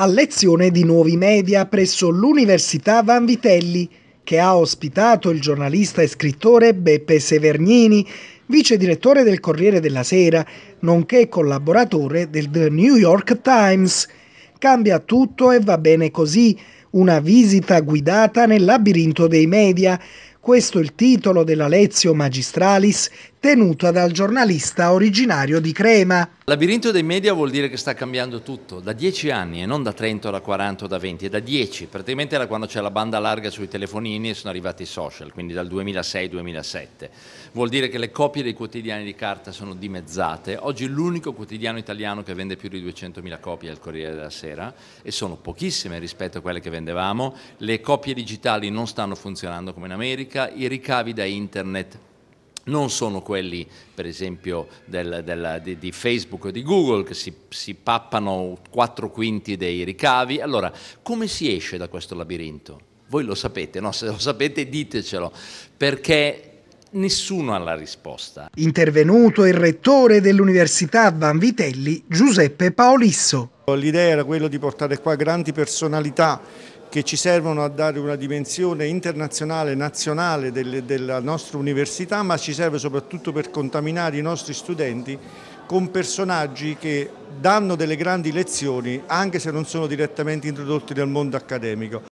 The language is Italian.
a lezione di nuovi media presso l'Università Vanvitelli, che ha ospitato il giornalista e scrittore Beppe Severgnini, vice direttore del Corriere della Sera, nonché collaboratore del The New York Times. Cambia tutto e va bene così, una visita guidata nel labirinto dei media. Questo è il titolo della Lezio Magistralis tenuta dal giornalista originario di Crema. Labirinto dei media vuol dire che sta cambiando tutto, da dieci anni e non da 30 da 40 da 20, è da 10, praticamente era quando c'è la banda larga sui telefonini e sono arrivati i social, quindi dal 2006-2007. Vuol dire che le copie dei quotidiani di carta sono dimezzate, oggi l'unico quotidiano italiano che vende più di 200.000 copie è il Corriere della Sera e sono pochissime rispetto a quelle che vendono vendevamo, le copie digitali non stanno funzionando come in America, i ricavi da internet non sono quelli per esempio del, del, di, di, Facebook o di Google che si, si pappano 4 quinti dei ricavi. Allora, come si esce da questo labirinto? Voi lo sapete, no? Se lo sapete ditecelo, perché Nessuno ha la risposta. Intervenuto il rettore dell'Università Vanvitelli, Giuseppe Paolisso. L'idea era quella di portare qua grandi personalità che ci servono a dare una dimensione internazionale, nazionale del, della nostra università, ma ci serve soprattutto per contaminare i nostri studenti con personaggi che danno delle grandi lezioni, anche se non sono direttamente introdotti nel mondo accademico.